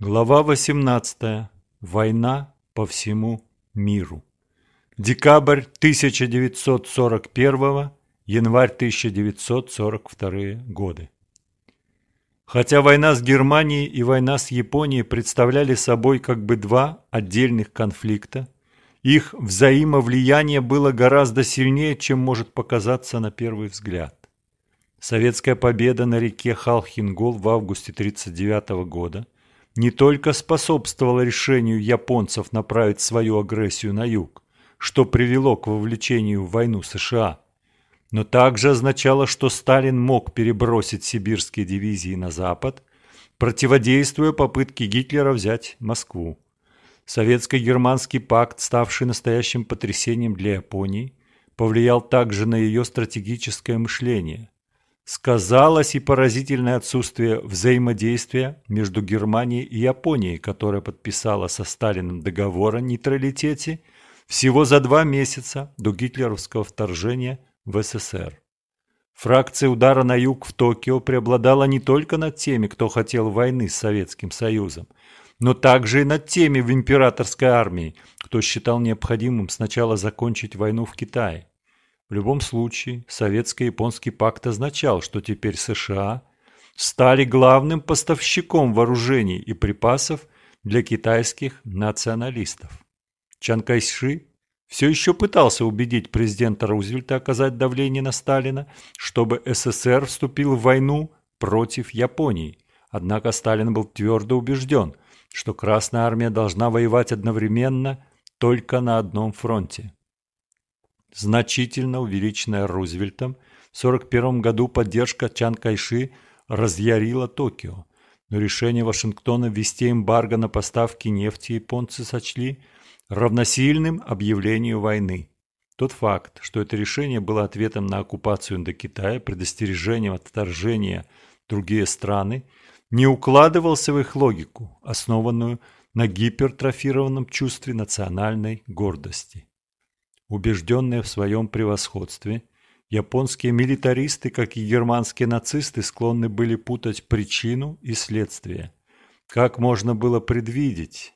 Глава 18. Война по всему миру. Декабрь 1941, январь 1942 годы. Хотя война с Германией и война с Японией представляли собой как бы два отдельных конфликта, их взаимовлияние было гораздо сильнее, чем может показаться на первый взгляд. Советская победа на реке Халхингол в августе 1939 года – не только способствовало решению японцев направить свою агрессию на юг, что привело к вовлечению в войну США, но также означало, что Сталин мог перебросить сибирские дивизии на запад, противодействуя попытке Гитлера взять Москву. Советско-германский пакт, ставший настоящим потрясением для Японии, повлиял также на ее стратегическое мышление – сказалось и поразительное отсутствие взаимодействия между Германией и Японией, которая подписала со Сталиным договор о нейтралитете всего за два месяца до гитлеровского вторжения в СССР. Фракция удара на юг в Токио преобладала не только над теми, кто хотел войны с Советским Союзом, но также и над теми в императорской армии, кто считал необходимым сначала закончить войну в Китае. В любом случае, Советско-японский пакт означал, что теперь США стали главным поставщиком вооружений и припасов для китайских националистов. Чан Кайши все еще пытался убедить президента Рузвельта оказать давление на Сталина, чтобы СССР вступил в войну против Японии. Однако Сталин был твердо убежден, что Красная Армия должна воевать одновременно только на одном фронте значительно увеличенная Рузвельтом, в 1941 году поддержка Чан Кайши разъярила Токио, но решение Вашингтона ввести эмбарго на поставки нефти японцы сочли равносильным объявлению войны. Тот факт, что это решение было ответом на оккупацию Индокитая, предостережением от вторжения другие страны, не укладывался в их логику, основанную на гипертрофированном чувстве национальной гордости. Убежденные в своем превосходстве, японские милитаристы, как и германские нацисты, склонны были путать причину и следствие. Как можно было предвидеть?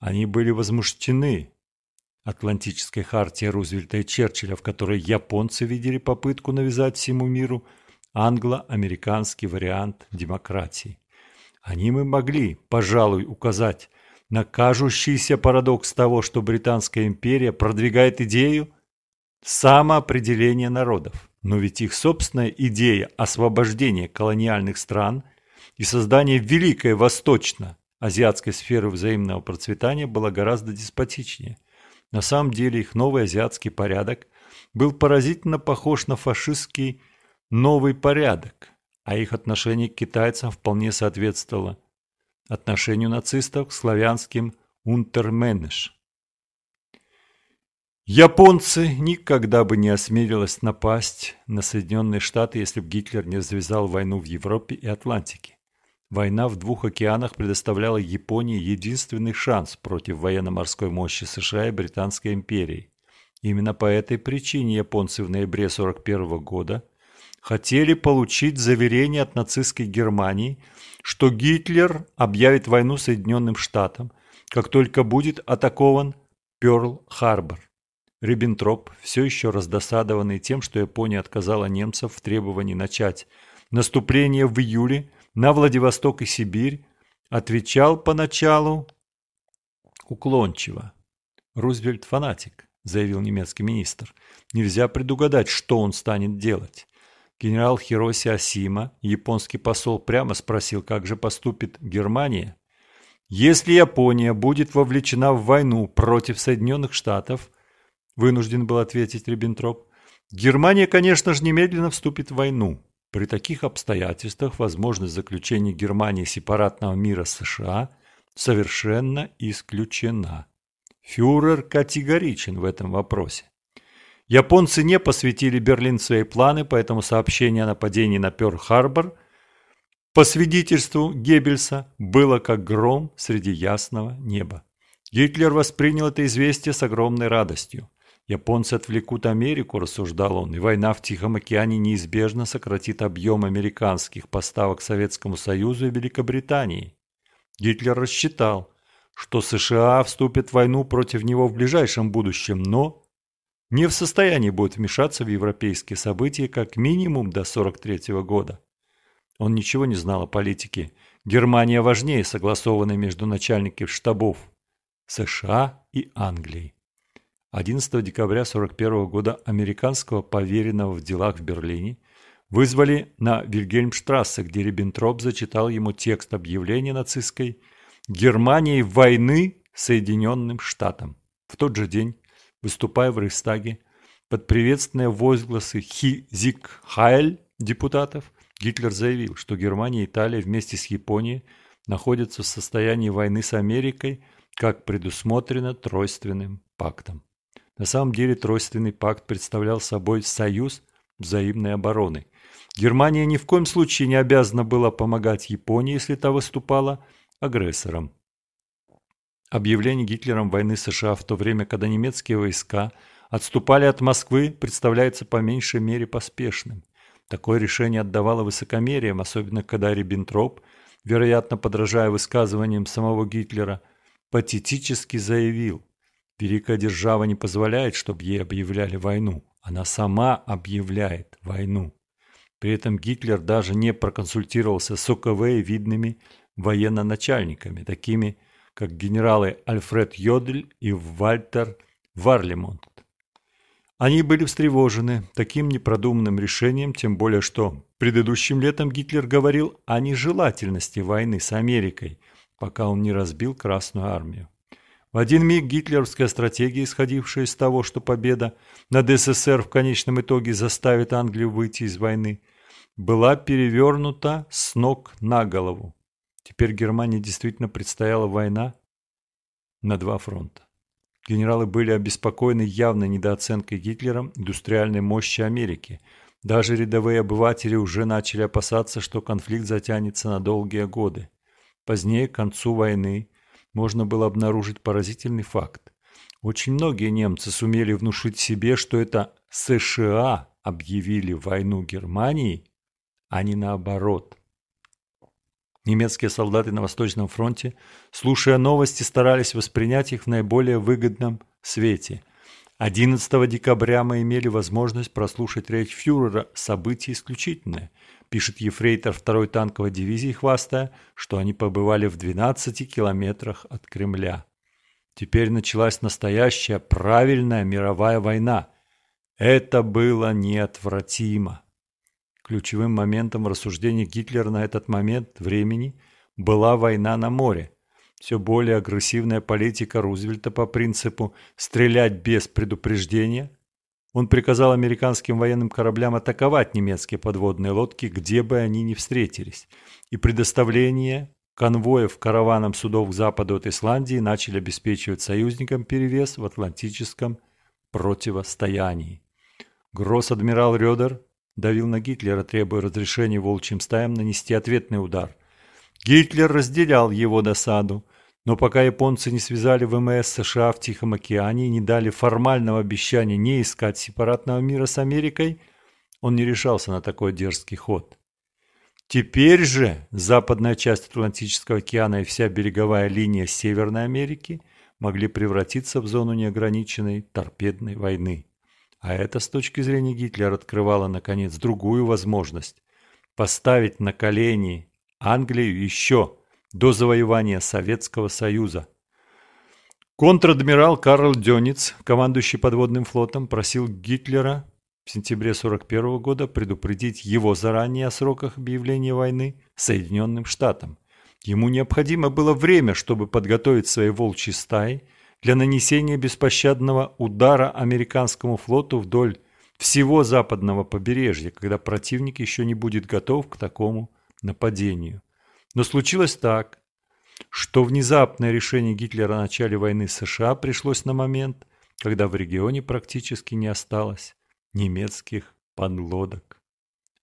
Они были возмущены Атлантической хартией Рузвельта и Черчилля, в которой японцы видели попытку навязать всему миру англо-американский вариант демократии. Они мы могли, пожалуй, указать – на кажущийся парадокс того, что Британская империя продвигает идею самоопределения народов. Но ведь их собственная идея освобождения колониальных стран и создания великой восточно-азиатской сферы взаимного процветания была гораздо деспотичнее. На самом деле их новый азиатский порядок был поразительно похож на фашистский новый порядок, а их отношение к китайцам вполне соответствовало отношению нацистов к славянским «унтерменеш». Японцы никогда бы не осмелились напасть на Соединенные Штаты, если бы Гитлер не развязал войну в Европе и Атлантике. Война в двух океанах предоставляла Японии единственный шанс против военно-морской мощи США и Британской империи. Именно по этой причине японцы в ноябре 1941 года хотели получить заверение от нацистской Германии, что Гитлер объявит войну Соединенным Штатам, как только будет атакован Пёрл-Харбор. Риббентроп, все еще раздосадованный тем, что Япония отказала немцев в требовании начать наступление в июле на Владивосток и Сибирь, отвечал поначалу уклончиво. «Рузвельт фанатик», – заявил немецкий министр. «Нельзя предугадать, что он станет делать. Генерал Хироси Асима, японский посол, прямо спросил, как же поступит Германия. «Если Япония будет вовлечена в войну против Соединенных Штатов», вынужден был ответить Риббентроп, «Германия, конечно же, немедленно вступит в войну. При таких обстоятельствах возможность заключения Германии сепаратного мира с США совершенно исключена. Фюрер категоричен в этом вопросе. Японцы не посвятили Берлин свои планы, поэтому сообщение о нападении на Пёрл-Харбор, по свидетельству Геббельса, было как гром среди ясного неба. Гитлер воспринял это известие с огромной радостью. Японцы отвлекут Америку, рассуждал он, и война в Тихом океане неизбежно сократит объем американских поставок Советскому Союзу и Великобритании. Гитлер рассчитал, что США вступят в войну против него в ближайшем будущем, но не в состоянии будет вмешаться в европейские события как минимум до 1943 года. Он ничего не знал о политике. Германия важнее согласованной между начальниками штабов США и Англии. 11 декабря 1941 года американского поверенного в делах в Берлине вызвали на Вильгельмштрассе, где Риббентроп зачитал ему текст объявления нацистской Германии войны Соединенным Штатам. В тот же день выступая в Рейхстаге под приветственные возгласы «Хи Зик Хайль» депутатов, Гитлер заявил, что Германия и Италия вместе с Японией находятся в состоянии войны с Америкой, как предусмотрено Тройственным пактом. На самом деле Тройственный пакт представлял собой союз взаимной обороны. Германия ни в коем случае не обязана была помогать Японии, если та выступала агрессором. Объявление Гитлером войны США в то время, когда немецкие войска отступали от Москвы, представляется по меньшей мере поспешным. Такое решение отдавало высокомерием, особенно когда Риббентроп, вероятно, подражая высказываниям самого Гитлера, патетически заявил «Великая держава не позволяет, чтобы ей объявляли войну, она сама объявляет войну». При этом Гитлер даже не проконсультировался с ОКВ и видными военно-начальниками, такими как генералы Альфред Йодль и Вальтер Варлемонт. Они были встревожены таким непродуманным решением, тем более что предыдущим летом Гитлер говорил о нежелательности войны с Америкой, пока он не разбил Красную армию. В один миг гитлеровская стратегия, исходившая из того, что победа над СССР в конечном итоге заставит Англию выйти из войны, была перевернута с ног на голову. Теперь Германии действительно предстояла война на два фронта. Генералы были обеспокоены явной недооценкой Гитлером индустриальной мощи Америки. Даже рядовые обыватели уже начали опасаться, что конфликт затянется на долгие годы. Позднее, к концу войны, можно было обнаружить поразительный факт. Очень многие немцы сумели внушить себе, что это США объявили войну Германии, а не наоборот – Немецкие солдаты на Восточном фронте, слушая новости, старались воспринять их в наиболее выгодном свете. 11 декабря мы имели возможность прослушать речь фюрера «События исключительные», пишет ефрейтор второй танковой дивизии, хвастая, что они побывали в 12 километрах от Кремля. Теперь началась настоящая правильная мировая война. Это было неотвратимо. Ключевым моментом в рассуждении Гитлера на этот момент времени была война на море. Все более агрессивная политика Рузвельта по принципу «стрелять без предупреждения». Он приказал американским военным кораблям атаковать немецкие подводные лодки, где бы они ни встретились, и предоставление конвоев караваном судов к западу от Исландии начали обеспечивать союзникам перевес в Атлантическом противостоянии. Гросс-адмирал Рёдер давил на Гитлера, требуя разрешения волчьим стаям нанести ответный удар. Гитлер разделял его досаду, но пока японцы не связали ВМС США в Тихом океане и не дали формального обещания не искать сепаратного мира с Америкой, он не решался на такой дерзкий ход. Теперь же западная часть Атлантического океана и вся береговая линия Северной Америки могли превратиться в зону неограниченной торпедной войны. А это с точки зрения Гитлера открывало, наконец, другую возможность – поставить на колени Англию еще до завоевания Советского Союза. Контр-адмирал Карл Дёниц, командующий подводным флотом, просил Гитлера в сентябре 1941 года предупредить его заранее о сроках объявления войны Соединенным Штатам. Ему необходимо было время, чтобы подготовить свои волчьи стаи – для нанесения беспощадного удара американскому флоту вдоль всего западного побережья, когда противник еще не будет готов к такому нападению. Но случилось так, что внезапное решение Гитлера о начале войны с США пришлось на момент, когда в регионе практически не осталось немецких подлодок.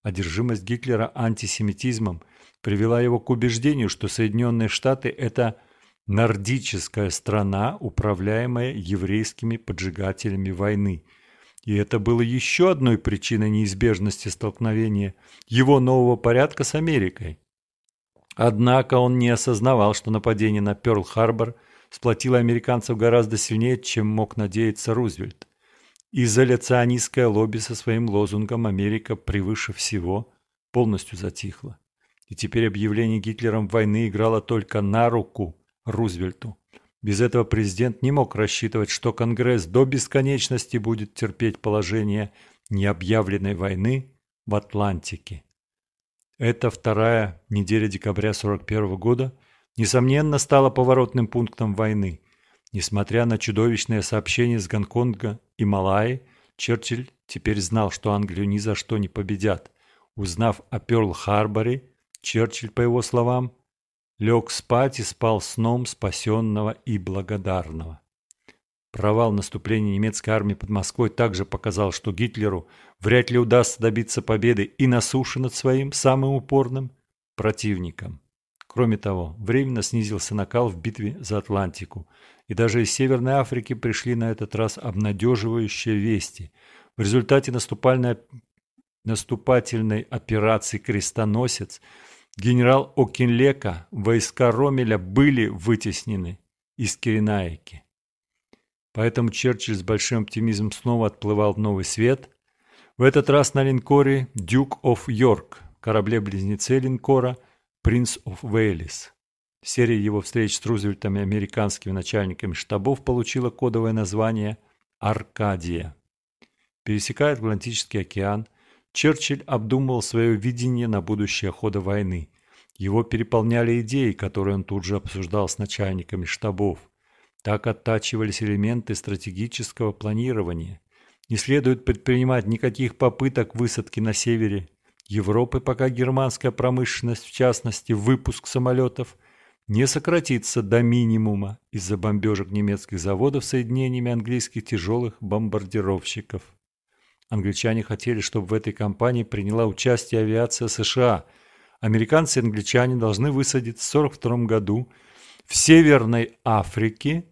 Одержимость Гитлера антисемитизмом привела его к убеждению, что Соединенные Штаты – это – нордическая страна, управляемая еврейскими поджигателями войны. И это было еще одной причиной неизбежности столкновения его нового порядка с Америкой. Однако он не осознавал, что нападение на Пёрл-Харбор сплотило американцев гораздо сильнее, чем мог надеяться Рузвельт. Изоляционистское лобби со своим лозунгом «Америка превыше всего» полностью затихло. И теперь объявление Гитлером войны играло только на руку Рузвельту. Без этого президент не мог рассчитывать, что Конгресс до бесконечности будет терпеть положение необъявленной войны в Атлантике. Эта вторая неделя декабря 1941 года, несомненно, стала поворотным пунктом войны. Несмотря на чудовищное сообщение с Гонконга и Малайи, Черчилль теперь знал, что Англию ни за что не победят. Узнав о Пёрл-Харборе, Черчилль, по его словам, лег спать и спал сном спасенного и благодарного. Провал наступления немецкой армии под Москвой также показал, что Гитлеру вряд ли удастся добиться победы и на суше над своим самым упорным противником. Кроме того, временно снизился накал в битве за Атлантику, и даже из Северной Африки пришли на этот раз обнадеживающие вести. В результате наступальной, наступательной операции «Крестоносец» генерал Окинлека, войска Ромеля были вытеснены из Киренаики. Поэтому Черчилль с большим оптимизмом снова отплывал в новый свет. В этот раз на линкоре «Дюк оф Йорк», корабле-близнеце линкора «Принц оф Вейлис». Серия его встреч с Рузвельтами и американскими начальниками штабов получила кодовое название «Аркадия». Пересекая Атлантический океан – Черчилль обдумывал свое видение на будущее хода войны. Его переполняли идеи, которые он тут же обсуждал с начальниками штабов. Так оттачивались элементы стратегического планирования. Не следует предпринимать никаких попыток высадки на севере Европы, пока германская промышленность, в частности выпуск самолетов, не сократится до минимума из-за бомбежек немецких заводов соединениями английских тяжелых бомбардировщиков. Англичане хотели, чтобы в этой кампании приняла участие авиация США. Американцы и англичане должны высадить в 1942 году в Северной Африке,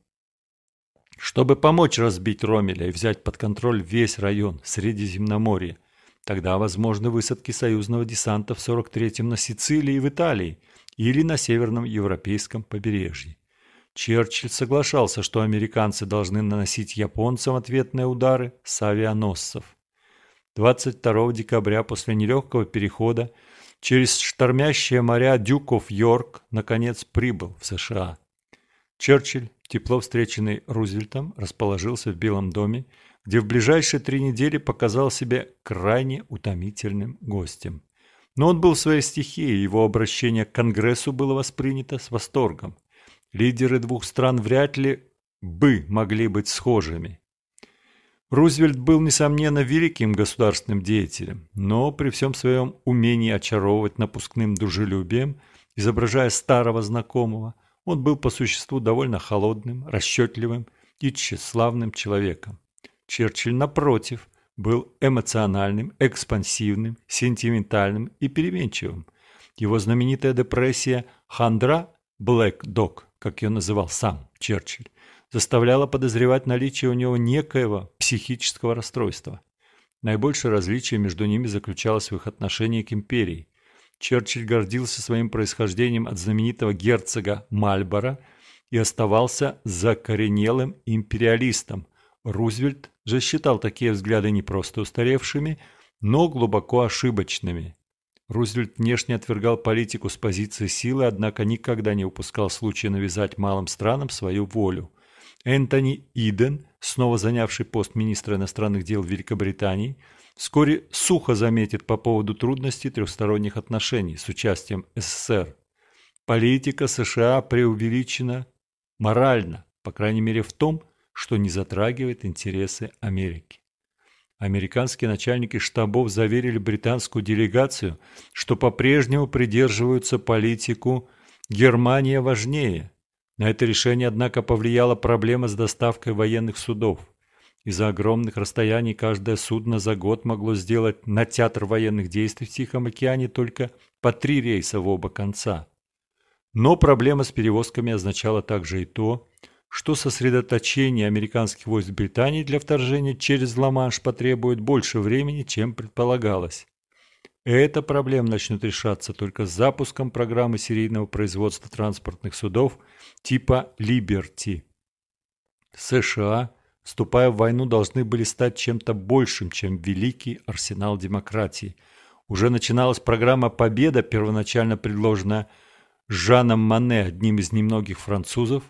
чтобы помочь разбить Ромеля и взять под контроль весь район Средиземноморья. Тогда возможны высадки союзного десанта в 43-м на Сицилии и в Италии или на северном европейском побережье. Черчилль соглашался, что американцы должны наносить японцам ответные удары с авианосцев. 22 декабря после нелегкого перехода через штормящие моря дюков Йорк наконец прибыл в США. Черчилль, тепло встреченный Рузвельтом, расположился в Белом доме, где в ближайшие три недели показал себя крайне утомительным гостем. Но он был в своей стихии, его обращение к Конгрессу было воспринято с восторгом. Лидеры двух стран вряд ли бы могли быть схожими. Рузвельт был, несомненно, великим государственным деятелем, но при всем своем умении очаровывать напускным дружелюбием, изображая старого знакомого, он был по существу довольно холодным, расчетливым и тщеславным человеком. Черчилль, напротив, был эмоциональным, экспансивным, сентиментальным и переменчивым. Его знаменитая депрессия «Хандра» «Блэк Док», как ее называл сам Черчилль, заставляла подозревать наличие у него некоего психического расстройства. Наибольшее различие между ними заключалось в их отношении к империи. Черчилль гордился своим происхождением от знаменитого герцога Мальборо и оставался закоренелым империалистом. Рузвельт же считал такие взгляды не просто устаревшими, но глубоко ошибочными. Рузвельт внешне отвергал политику с позиции силы, однако никогда не упускал случая навязать малым странам свою волю – Энтони Иден, снова занявший пост министра иностранных дел Великобритании, вскоре сухо заметит по поводу трудностей трехсторонних отношений с участием СССР. Политика США преувеличена морально, по крайней мере в том, что не затрагивает интересы Америки. Американские начальники штабов заверили британскую делегацию, что по-прежнему придерживаются политику «Германия важнее», на это решение, однако, повлияла проблема с доставкой военных судов. Из-за огромных расстояний каждое судно за год могло сделать на театр военных действий в Тихом океане только по три рейса в оба конца. Но проблема с перевозками означала также и то, что сосредоточение американских войск Британии для вторжения через Ла-Манш потребует больше времени, чем предполагалось. Эта проблема начнет решаться только с запуском программы серийного производства транспортных судов типа «Либерти». США, вступая в войну, должны были стать чем-то большим, чем великий арсенал демократии. Уже начиналась программа «Победа», первоначально предложенная Жаном Мане, одним из немногих французов,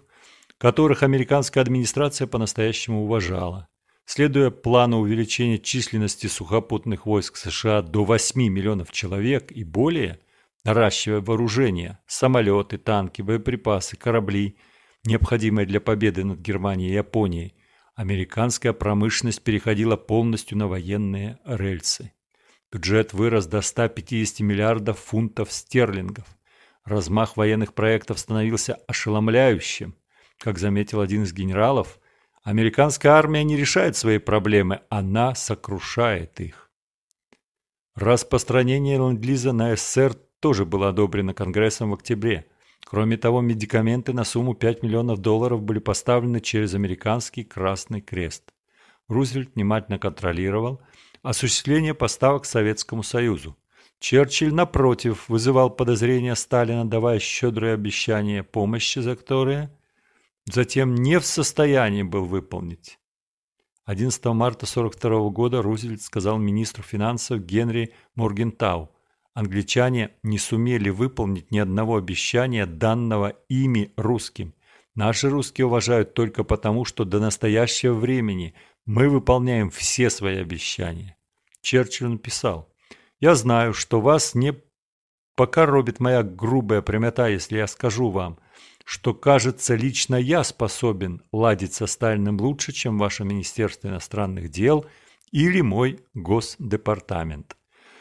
которых американская администрация по-настоящему уважала. Следуя плану увеличения численности сухопутных войск США до 8 миллионов человек и более, наращивая вооружение, самолеты, танки, боеприпасы, корабли, необходимые для победы над Германией и Японией, американская промышленность переходила полностью на военные рельсы. Бюджет вырос до 150 миллиардов фунтов стерлингов. Размах военных проектов становился ошеломляющим. Как заметил один из генералов – Американская армия не решает свои проблемы, она сокрушает их. Распространение ленд-лиза на СССР тоже было одобрено Конгрессом в октябре. Кроме того, медикаменты на сумму 5 миллионов долларов были поставлены через американский Красный Крест. Рузвельт внимательно контролировал осуществление поставок Советскому Союзу. Черчилль, напротив, вызывал подозрения Сталина, давая щедрые обещания помощи, за которые затем не в состоянии был выполнить. 11 марта 1942 года Рузвельт сказал министру финансов Генри Моргентау, англичане не сумели выполнить ни одного обещания, данного ими русским. Наши русские уважают только потому, что до настоящего времени мы выполняем все свои обещания. Черчилль написал, «Я знаю, что вас не покоробит моя грубая прямота, если я скажу вам – что, кажется, лично я способен ладить со Сталиным лучше, чем ваше Министерство иностранных дел или мой Госдепартамент.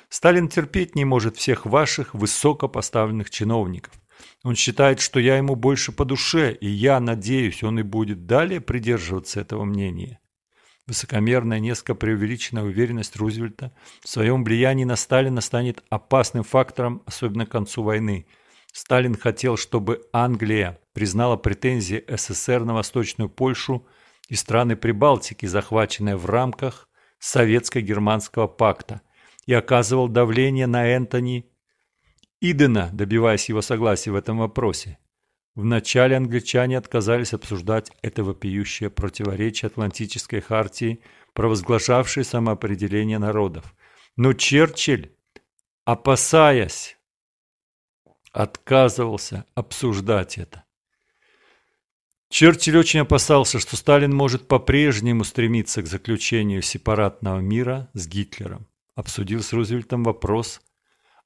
Сталин терпеть не может всех ваших высокопоставленных чиновников. Он считает, что я ему больше по душе, и я надеюсь, он и будет далее придерживаться этого мнения. Высокомерная, несколько преувеличенная уверенность Рузвельта в своем влиянии на Сталина станет опасным фактором, особенно к концу войны. Сталин хотел, чтобы Англия признала претензии СССР на Восточную Польшу и страны Прибалтики, захваченные в рамках Советско-германского пакта, и оказывал давление на Энтони Идена, добиваясь его согласия в этом вопросе. Вначале англичане отказались обсуждать это вопиющее противоречие Атлантической хартии, провозглашавшей самоопределение народов. Но Черчилль, опасаясь отказывался обсуждать это. Черчилль очень опасался, что Сталин может по-прежнему стремиться к заключению сепаратного мира с Гитлером. Обсудил с Рузвельтом вопрос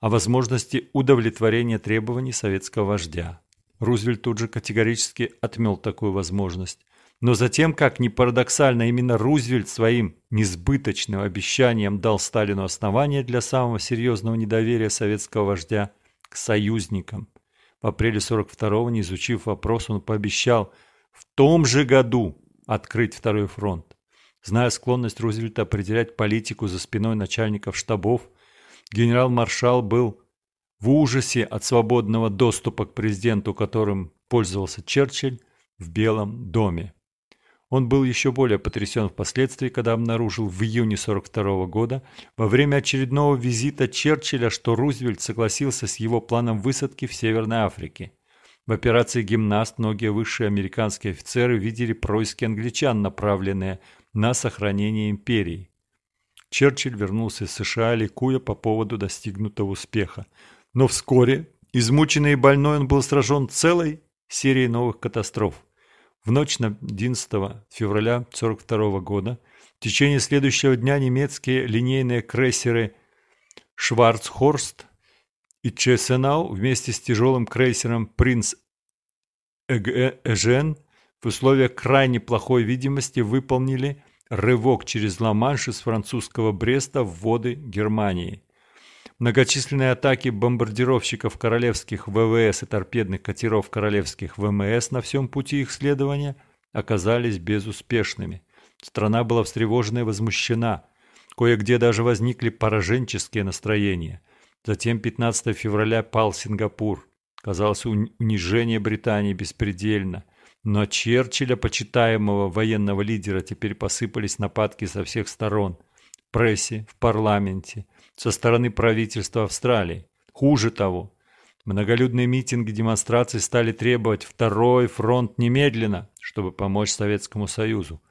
о возможности удовлетворения требований советского вождя. Рузвельт тут же категорически отмел такую возможность. Но затем, как ни парадоксально, именно Рузвельт своим несбыточным обещанием дал Сталину основание для самого серьезного недоверия советского вождя к союзникам. В апреле 42-го, не изучив вопрос, он пообещал в том же году открыть второй фронт. Зная склонность Рузвельта определять политику за спиной начальников штабов, генерал-маршал был в ужасе от свободного доступа к президенту, которым пользовался Черчилль в Белом доме. Он был еще более потрясен впоследствии, когда обнаружил в июне 42 года во время очередного визита Черчилля, что Рузвельт согласился с его планом высадки в Северной Африке. В операции «Гимнаст» многие высшие американские офицеры видели происки англичан, направленные на сохранение империи. Черчилль вернулся из США, ликуя по поводу достигнутого успеха. Но вскоре, измученный и больной, он был сражен целой серией новых катастроф. В ночь на 11 февраля 1942 года в течение следующего дня немецкие линейные крейсеры «Шварцхорст» и «Чесенау» вместе с тяжелым крейсером «Принц Эжен» в условиях крайне плохой видимости выполнили рывок через Ла-Манш из французского Бреста в воды Германии. Многочисленные атаки бомбардировщиков королевских ВВС и торпедных катеров королевских ВМС на всем пути их следования оказались безуспешными. Страна была встревожена и возмущена. Кое-где даже возникли пораженческие настроения. Затем 15 февраля пал Сингапур. Казалось, унижение Британии беспредельно. Но Черчилля, почитаемого военного лидера, теперь посыпались нападки со всех сторон. В прессе, в парламенте, со стороны правительства Австралии. Хуже того, многолюдные митинги демонстрации стали требовать второй фронт немедленно, чтобы помочь Советскому Союзу.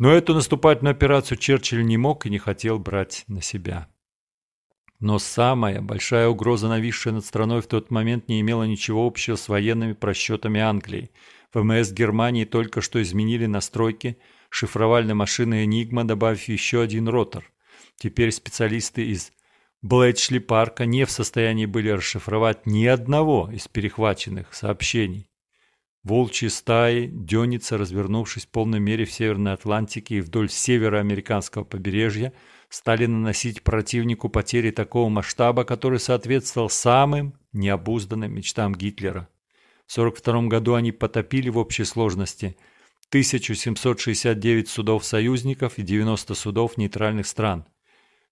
Но эту наступательную операцию Черчилль не мог и не хотел брать на себя. Но самая большая угроза, нависшая над страной в тот момент, не имела ничего общего с военными просчетами Англии. ВМС Германии только что изменили настройки, шифровальной машины «Энигма», добавив еще один ротор. Теперь специалисты из Блэчли Парка не в состоянии были расшифровать ни одного из перехваченных сообщений. Волчьи стаи, дённица, развернувшись в полной мере в Северной Атлантике и вдоль североамериканского побережья, стали наносить противнику потери такого масштаба, который соответствовал самым необузданным мечтам Гитлера. В 1942 году они потопили в общей сложности 1769 судов союзников и 90 судов нейтральных стран –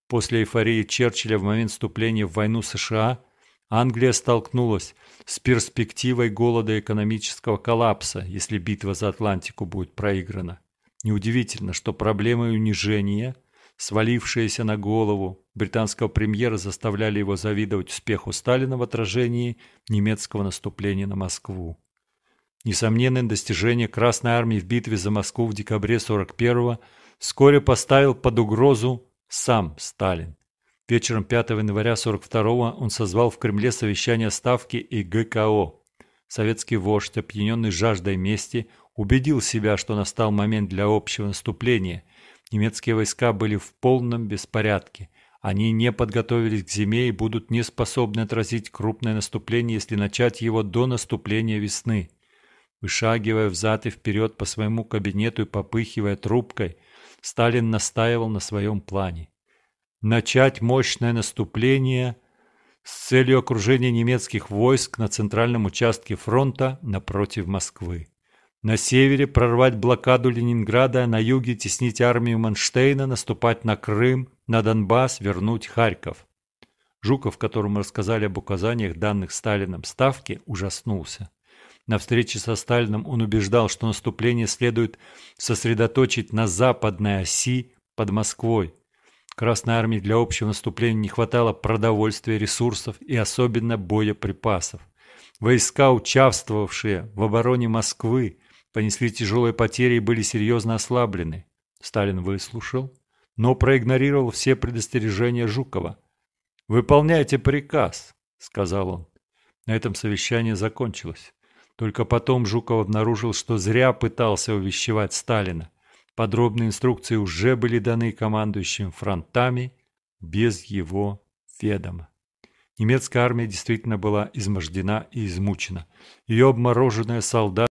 После эйфории Черчилля в момент вступления в войну США Англия столкнулась с перспективой голода и экономического коллапса, если битва за Атлантику будет проиграна. Неудивительно, что проблемы унижения, свалившиеся на голову британского премьера, заставляли его завидовать успеху Сталина в отражении немецкого наступления на Москву. Несомненное достижение Красной Армии в битве за Москву в декабре 41-го вскоре поставил под угрозу сам Сталин. Вечером 5 января 42-го он созвал в Кремле совещание Ставки и ГКО. Советский вождь, опьяненный жаждой мести, убедил себя, что настал момент для общего наступления. Немецкие войска были в полном беспорядке. Они не подготовились к зиме и будут не способны отразить крупное наступление, если начать его до наступления весны. Вышагивая взад и вперед по своему кабинету и попыхивая трубкой – Сталин настаивал на своем плане. Начать мощное наступление с целью окружения немецких войск на центральном участке фронта напротив Москвы. На севере прорвать блокаду Ленинграда, на юге теснить армию Манштейна, наступать на Крым, на Донбасс, вернуть Харьков. Жуков, которому рассказали об указаниях, данных Сталином Ставки, ужаснулся. На встрече со Сталиным он убеждал, что наступление следует сосредоточить на западной оси под Москвой. Красной армии для общего наступления не хватало продовольствия, ресурсов и особенно боеприпасов. Войска, участвовавшие в обороне Москвы, понесли тяжелые потери и были серьезно ослаблены. Сталин выслушал, но проигнорировал все предостережения Жукова. «Выполняйте приказ», — сказал он. На этом совещание закончилось. Только потом Жуков обнаружил, что зря пытался увещевать Сталина. Подробные инструкции уже были даны командующим фронтами без его ведома. Немецкая армия действительно была измождена и измучена. Ее обмороженные солдаты